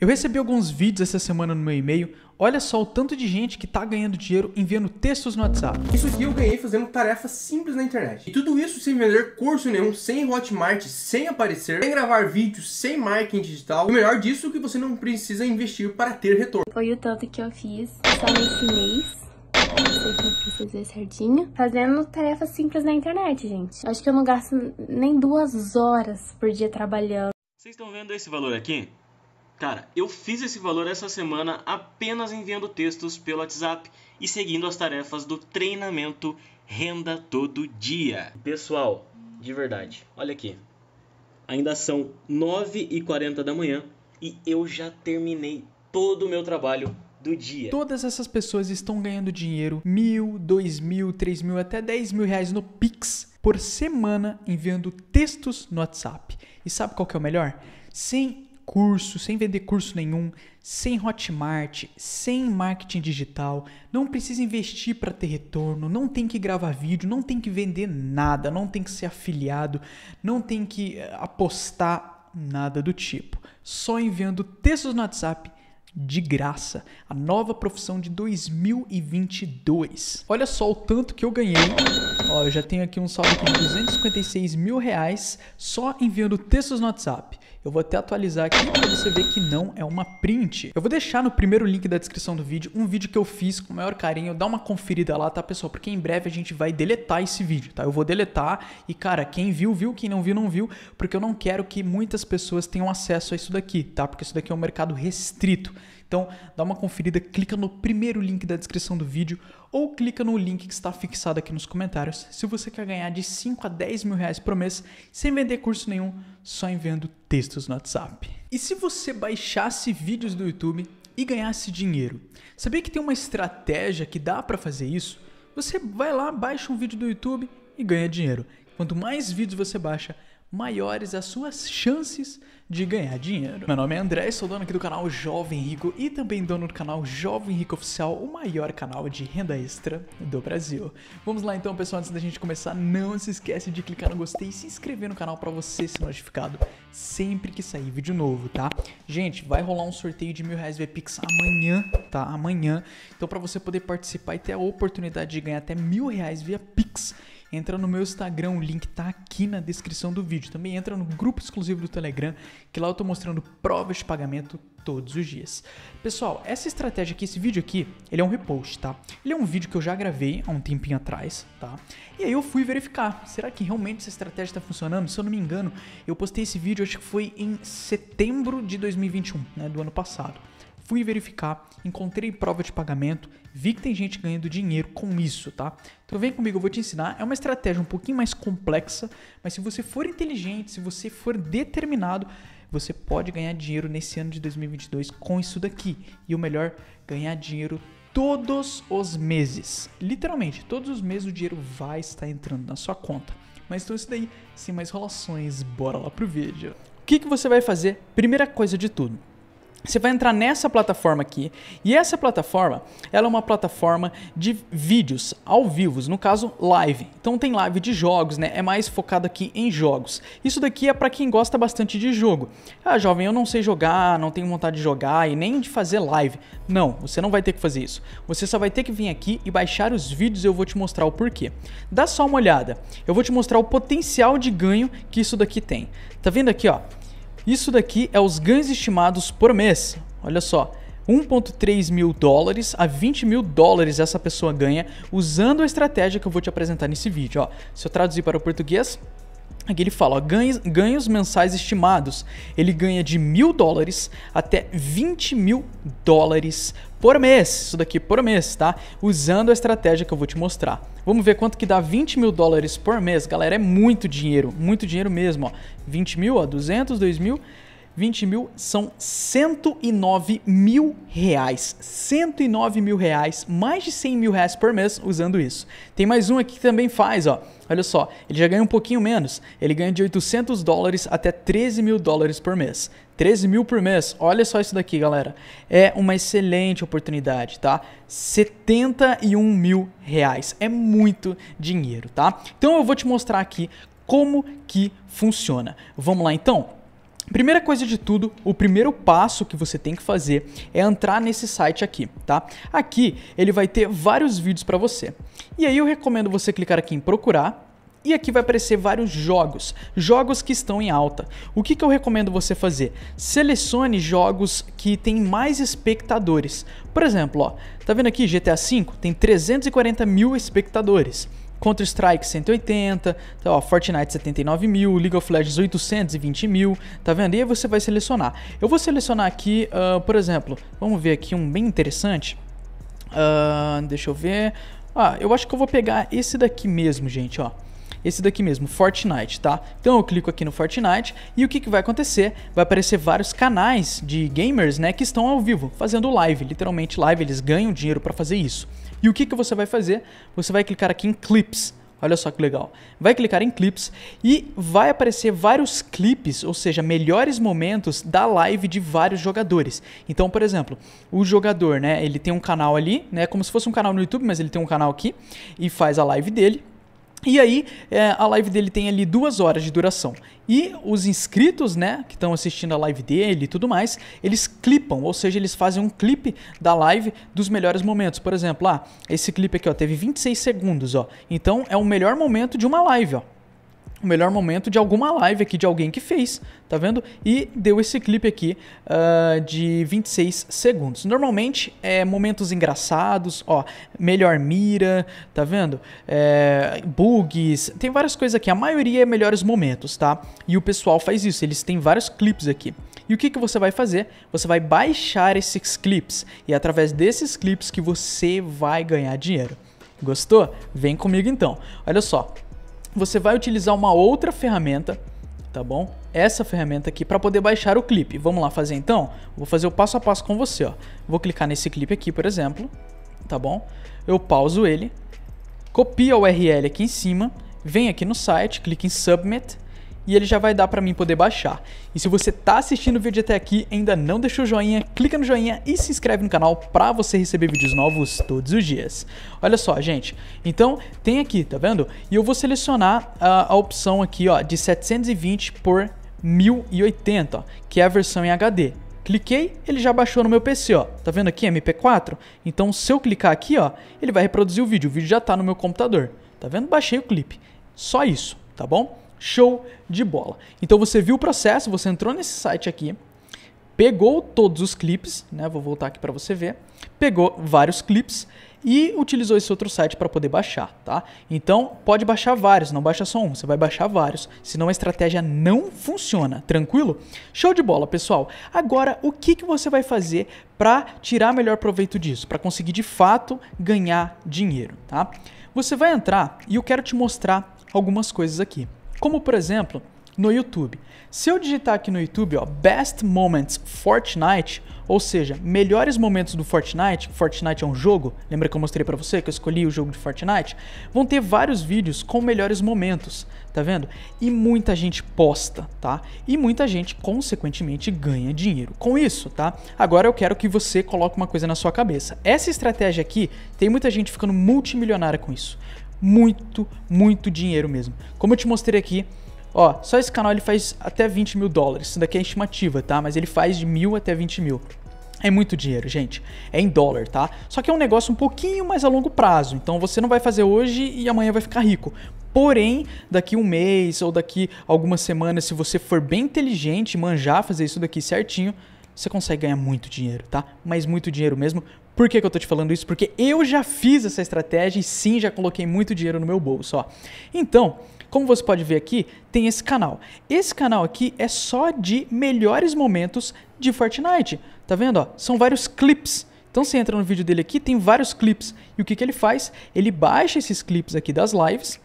Eu recebi alguns vídeos essa semana no meu e-mail. Olha só o tanto de gente que está ganhando dinheiro enviando textos no WhatsApp. Isso aqui eu ganhei fazendo tarefas simples na internet. E tudo isso sem vender curso nenhum, sem Hotmart, sem aparecer, sem gravar vídeos, sem marketing digital. O melhor disso é que você não precisa investir para ter retorno. Foi o tanto que eu fiz só nesse mês. Vocês verem certinho. Fazendo tarefas simples na internet, gente. Acho que eu não gasto nem duas horas por dia trabalhando. Vocês estão vendo esse valor aqui? Cara, eu fiz esse valor essa semana apenas enviando textos pelo WhatsApp e seguindo as tarefas do treinamento Renda Todo Dia. Pessoal, de verdade, olha aqui. Ainda são 9h40 da manhã e eu já terminei todo o meu trabalho do dia. Todas essas pessoas estão ganhando dinheiro, mil, dois mil, três mil, até dez mil reais no Pix por semana enviando textos no WhatsApp. E sabe qual que é o melhor? Sem curso, sem vender curso nenhum, sem Hotmart, sem marketing digital, não precisa investir para ter retorno, não tem que gravar vídeo, não tem que vender nada, não tem que ser afiliado, não tem que eh, apostar nada do tipo. Só enviando textos no WhatsApp de graça, a nova profissão de 2022. Olha só o tanto que eu ganhei. Ó, eu já tenho aqui um saldo de 256 mil reais só enviando textos no WhatsApp. Eu vou até atualizar aqui para você ver que não é uma print. Eu vou deixar no primeiro link da descrição do vídeo um vídeo que eu fiz com o maior carinho. Dá uma conferida lá, tá, pessoal? Porque em breve a gente vai deletar esse vídeo, tá? Eu vou deletar e, cara, quem viu, viu. Quem não viu, não viu. Porque eu não quero que muitas pessoas tenham acesso a isso daqui, tá? Porque isso daqui é um mercado restrito. Então, dá uma conferida, clica no primeiro link da descrição do vídeo ou clica no link que está fixado aqui nos comentários se você quer ganhar de 5 a 10 mil reais por mês sem vender curso nenhum, só enviando textos no WhatsApp. E se você baixasse vídeos do YouTube e ganhasse dinheiro? Sabia que tem uma estratégia que dá para fazer isso? Você vai lá, baixa um vídeo do YouTube e ganha dinheiro. Quanto mais vídeos você baixa, maiores as suas chances de ganhar dinheiro. Meu nome é André, sou dono aqui do canal Jovem Rico e também dono do canal Jovem Rico Oficial, o maior canal de renda extra do Brasil. Vamos lá então, pessoal, antes da gente começar, não se esquece de clicar no gostei e se inscrever no canal para você ser notificado sempre que sair vídeo novo, tá? Gente, vai rolar um sorteio de mil reais via Pix amanhã, tá? Amanhã. Então, para você poder participar e ter a oportunidade de ganhar até mil reais via Pix, entra no meu Instagram, o link tá aqui na descrição do vídeo. Também entra no grupo exclusivo do Telegram, que lá eu tô mostrando provas de pagamento todos os dias. Pessoal, essa estratégia aqui, esse vídeo aqui, ele é um repost, tá? Ele é um vídeo que eu já gravei há um tempinho atrás, tá? E aí eu fui verificar, será que realmente essa estratégia está funcionando? Se eu não me engano, eu postei esse vídeo, acho que foi em setembro de 2021, né, do ano passado. Fui verificar, encontrei prova de pagamento, vi que tem gente ganhando dinheiro com isso, tá? Então vem comigo, eu vou te ensinar. É uma estratégia um pouquinho mais complexa, mas se você for inteligente, se você for determinado, você pode ganhar dinheiro nesse ano de 2022 com isso daqui. E o melhor, ganhar dinheiro todos os meses. Literalmente, todos os meses o dinheiro vai estar entrando na sua conta. Mas então isso daí, sem mais enrolações, bora lá pro vídeo. O que, que você vai fazer? Primeira coisa de tudo, você vai entrar nessa plataforma aqui e essa plataforma, ela é uma plataforma de vídeos ao vivo, no caso live. Então tem live de jogos, né? É mais focado aqui em jogos. Isso daqui é para quem gosta bastante de jogo. Ah, jovem, eu não sei jogar, não tenho vontade de jogar e nem de fazer live. Não, você não vai ter que fazer isso. Você só vai ter que vir aqui e baixar os vídeos. Eu vou te mostrar o porquê. Dá só uma olhada. Eu vou te mostrar o potencial de ganho que isso daqui tem. Tá vendo aqui, ó? Isso daqui é os ganhos estimados por mês. Olha só, 1,3 mil dólares a 20 mil dólares essa pessoa ganha usando a estratégia que eu vou te apresentar nesse vídeo. Ó, se eu traduzir para o português, Aqui ele fala ó, ganhos, ganhos mensais estimados. Ele ganha de mil dólares até 20 mil dólares por mês. Isso daqui por mês, tá? Usando a estratégia que eu vou te mostrar. Vamos ver quanto que dá 20 mil dólares por mês. Galera, é muito dinheiro, muito dinheiro mesmo. Ó. 20 mil, ó, 200, 2 mil. 20 mil são 109 mil reais. 109 mil reais, mais de 100 mil reais por mês usando isso. Tem mais um aqui que também faz, ó. Olha só, ele já ganha um pouquinho menos. Ele ganha de 800 dólares até 13 mil dólares por mês. 13 mil por mês, olha só isso daqui, galera. É uma excelente oportunidade, tá? 71 mil reais. É muito dinheiro, tá? Então eu vou te mostrar aqui como que funciona. Vamos lá então? Primeira coisa de tudo, o primeiro passo que você tem que fazer é entrar nesse site aqui, tá? Aqui ele vai ter vários vídeos para você. E aí eu recomendo você clicar aqui em procurar e aqui vai aparecer vários jogos, jogos que estão em alta. O que, que eu recomendo você fazer? Selecione jogos que têm mais espectadores. Por exemplo, ó, tá vendo aqui GTA V? Tem 340 mil espectadores. Counter-Strike 180, então, tá, ó, Fortnite 79 mil, League of Legends 820 mil, tá vendo? E aí você vai selecionar. Eu vou selecionar aqui, uh, por exemplo, vamos ver aqui um bem interessante. Uh, deixa eu ver. Ah, eu acho que eu vou pegar esse daqui mesmo, gente, ó esse daqui mesmo, Fortnite, tá? Então eu clico aqui no Fortnite e o que, que vai acontecer? Vai aparecer vários canais de gamers, né, que estão ao vivo, fazendo live, literalmente live, eles ganham dinheiro para fazer isso. E o que, que você vai fazer? Você vai clicar aqui em Clips. Olha só que legal. Vai clicar em clips e vai aparecer vários clipes, ou seja, melhores momentos da live de vários jogadores. Então, por exemplo, o jogador, né, ele tem um canal ali, né, como se fosse um canal no YouTube, mas ele tem um canal aqui e faz a live dele e aí, é, a live dele tem ali duas horas de duração. E os inscritos, né, que estão assistindo a live dele e tudo mais, eles clipam, ou seja, eles fazem um clipe da live dos melhores momentos. Por exemplo, ah, esse clipe aqui, ó, teve 26 segundos, ó. Então, é o melhor momento de uma live, ó o melhor momento de alguma live aqui de alguém que fez, tá vendo? E deu esse clipe aqui uh, de 26 segundos. Normalmente é momentos engraçados, ó, melhor mira, tá vendo? É, bugs, tem várias coisas aqui. A maioria é melhores momentos, tá? E o pessoal faz isso, eles têm vários clipes aqui. E o que, que você vai fazer? Você vai baixar esses clipes e é através desses clipes que você vai ganhar dinheiro. Gostou? Vem comigo então. Olha só, você vai utilizar uma outra ferramenta, tá bom? Essa ferramenta aqui para poder baixar o clipe. Vamos lá fazer então? Vou fazer o passo a passo com você, ó. Vou clicar nesse clipe aqui, por exemplo, tá bom? Eu pauso ele, copio a URL aqui em cima, venho aqui no site, clico em Submit, e ele já vai dar para mim poder baixar. E se você tá assistindo o vídeo até aqui ainda não deixou o joinha, clica no joinha e se inscreve no canal para você receber vídeos novos todos os dias. Olha só, gente. Então, tem aqui, tá vendo? E eu vou selecionar a, ah, a opção aqui, ó, de 720 por 1080, ó, que é a versão em HD. Cliquei, ele já baixou no meu PC, ó. Tá vendo aqui MP4? Então, se eu clicar aqui, ó, ele vai reproduzir o vídeo. O vídeo já tá no meu computador. Tá vendo? Baixei o clipe. Só isso, tá bom? Show de bola. Então você viu o processo, você entrou nesse site aqui, pegou todos os clipes, né? Vou voltar aqui para você ver. Pegou vários clipes e utilizou esse outro site para poder baixar, tá? Então, pode baixar vários, não baixa só um, você vai baixar vários, senão a estratégia não funciona, tranquilo? Show de bola, pessoal. Agora, o que, que você vai fazer para tirar melhor proveito disso, para conseguir de fato ganhar dinheiro, tá? Você vai entrar e eu quero te mostrar algumas coisas aqui. Como por exemplo, no YouTube. Se eu digitar aqui no YouTube, ó, Best Moments Fortnite, ou seja, melhores momentos do Fortnite, Fortnite é um jogo, lembra que eu mostrei para você que eu escolhi o jogo de Fortnite? Vão ter vários vídeos com melhores momentos, tá vendo? E muita gente posta, tá? E muita gente, consequentemente, ganha dinheiro com isso, tá? Agora eu quero que você coloque uma coisa na sua cabeça. Essa estratégia aqui, tem muita gente ficando multimilionária com isso muito, muito dinheiro mesmo. Como eu te mostrei aqui, ó, só esse canal ele faz até 20 mil dólares. Isso daqui é estimativa, tá? Mas ele faz de mil até 20 mil. É muito dinheiro, gente. É em dólar, tá? Só que é um negócio um pouquinho mais a longo prazo. Então você não vai fazer hoje e amanhã vai ficar rico. Porém, daqui um mês ou daqui algumas semanas, se você for bem inteligente, manjar, fazer isso daqui certinho, você consegue ganhar muito dinheiro, tá? Mas muito dinheiro mesmo por que, que, eu tô te falando isso? Porque eu já fiz essa estratégia e sim, já coloquei muito dinheiro no meu bolso, ó. Então, como você pode ver aqui, tem esse canal. Esse canal aqui é só de melhores momentos de Fortnite. Tá vendo, ó? São vários clips. Então você entra no vídeo dele aqui, tem vários clips. E o que, que ele faz? Ele baixa esses clips aqui das lives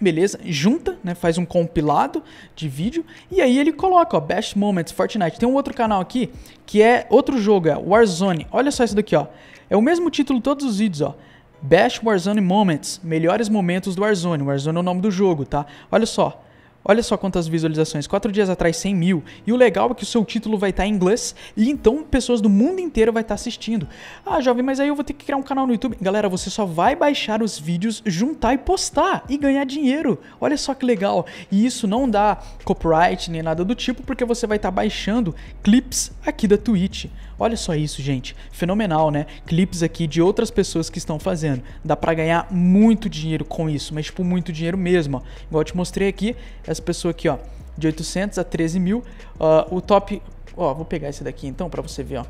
Beleza? Junta, né? Faz um compilado de vídeo e aí ele coloca, ó, Best Moments Fortnite. Tem um outro canal aqui que é outro jogo, é Warzone. Olha só isso daqui, ó. É o mesmo título todos os vídeos, ó. Best Warzone Moments, melhores momentos do Warzone. Warzone é o nome do jogo, tá? Olha só. Olha só quantas visualizações, quatro dias atrás 100 mil. E o legal é que o seu título vai estar em inglês e então pessoas do mundo inteiro vai estar assistindo. Ah, jovem, mas aí eu vou ter que criar um canal no YouTube. Galera, você só vai baixar os vídeos, juntar e postar e ganhar dinheiro. Olha só que legal. E isso não dá copyright nem nada do tipo, porque você vai estar baixando clips aqui da Twitch. Olha só isso, gente. Fenomenal, né? Clips aqui de outras pessoas que estão fazendo. Dá para ganhar muito dinheiro com isso, mas tipo muito dinheiro mesmo. Ó. Igual eu te mostrei aqui, essa pessoa aqui, ó, de 800 a 13 mil. Uh, o top, ó, vou pegar esse daqui então para você ver, ó.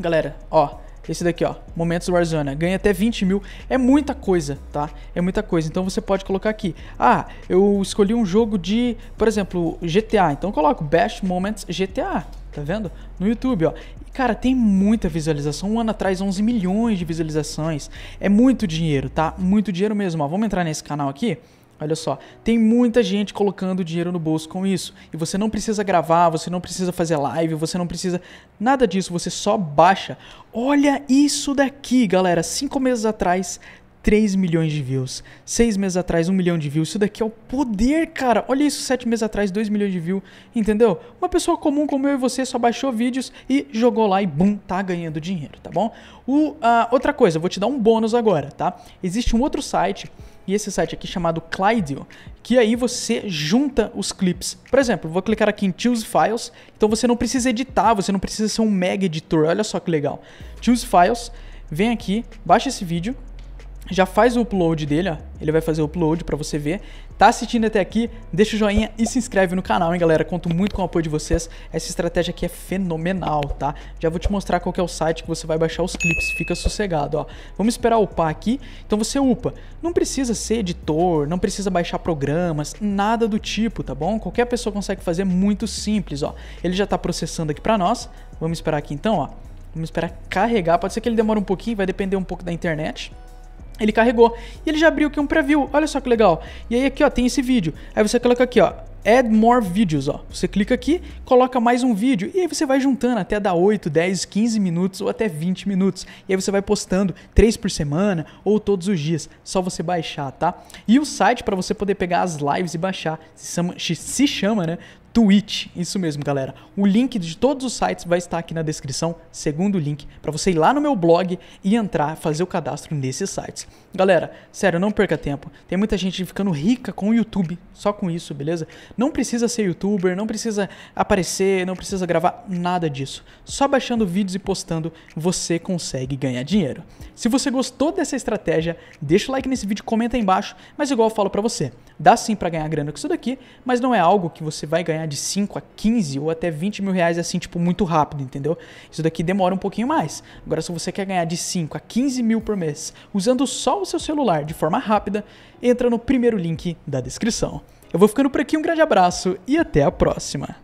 Galera, ó, esse daqui, ó, Momentos Warzone, ganha até 20 mil, é muita coisa, tá? É muita coisa, então você pode colocar aqui, ah, eu escolhi um jogo de, por exemplo, GTA, então coloco Bash Moments GTA, tá vendo? No YouTube, ó. cara, tem muita visualização, um ano atrás 11 milhões de visualizações, é muito dinheiro, tá? Muito dinheiro mesmo, ó, vamos entrar nesse canal aqui, Olha só, tem muita gente colocando dinheiro no bolso com isso. E você não precisa gravar, você não precisa fazer live, você não precisa nada disso, você só baixa. Olha isso daqui, galera. Cinco meses atrás, 3 milhões de views. Seis meses atrás, 1 milhão de views. Isso daqui é o poder, cara. Olha isso, sete meses atrás, 2 milhões de views. Entendeu? Uma pessoa comum como eu e você só baixou vídeos e jogou lá e bum, tá ganhando dinheiro, tá bom? O, uh, outra coisa, vou te dar um bônus agora, tá? Existe um outro site e esse site aqui chamado Clydeo, que aí você junta os clipes. Por exemplo, vou clicar aqui em Choose Files, então você não precisa editar, você não precisa ser um mega editor, olha só que legal. Choose Files, vem aqui, baixa esse vídeo, já faz o upload dele, ó. Ele vai fazer o upload para você ver. Tá assistindo até aqui? Deixa o joinha e se inscreve no canal, hein, galera? Conto muito com o apoio de vocês. Essa estratégia aqui é fenomenal, tá? Já vou te mostrar qual é o site que você vai baixar os clipes. Fica sossegado, ó. Vamos esperar upar aqui. Então você upa. Não precisa ser editor, não precisa baixar programas, nada do tipo, tá bom? Qualquer pessoa consegue fazer muito simples, ó. Ele já tá processando aqui para nós. Vamos esperar aqui então, ó. Vamos esperar carregar. Pode ser que ele demore um pouquinho, vai depender um pouco da internet. Ele carregou e ele já abriu aqui um preview, olha só que legal. E aí aqui ó, tem esse vídeo. Aí você coloca aqui ó, Add More Videos, ó. Você clica aqui, coloca mais um vídeo e aí você vai juntando até dar 8, 10, 15 minutos ou até 20 minutos. E aí você vai postando 3 por semana ou todos os dias. Só você baixar, tá? E o site para você poder pegar as lives e baixar se chama, se chama né? Twitch. Isso mesmo, galera. O link de todos os sites vai estar aqui na descrição, segundo link, para você ir lá no meu blog e entrar, fazer o cadastro nesses sites. Galera, sério, não perca tempo. Tem muita gente ficando rica com o YouTube, só com isso, beleza? Não precisa ser youtuber, não precisa aparecer, não precisa gravar nada disso. Só baixando vídeos e postando você consegue ganhar dinheiro. Se você gostou dessa estratégia, deixa o like nesse vídeo, comenta aí embaixo, mas igual eu falo para você, dá sim para ganhar grana com isso daqui, mas não é algo que você vai ganhar ganhar né, de 5 a 15 ou até 20 mil reais assim, tipo, muito rápido, entendeu? Isso daqui demora um pouquinho mais. Agora, se você quer ganhar de 5 a 15 mil por mês usando só o seu celular de forma rápida, entra no primeiro link da descrição. Eu vou ficando por aqui, um grande abraço e até a próxima!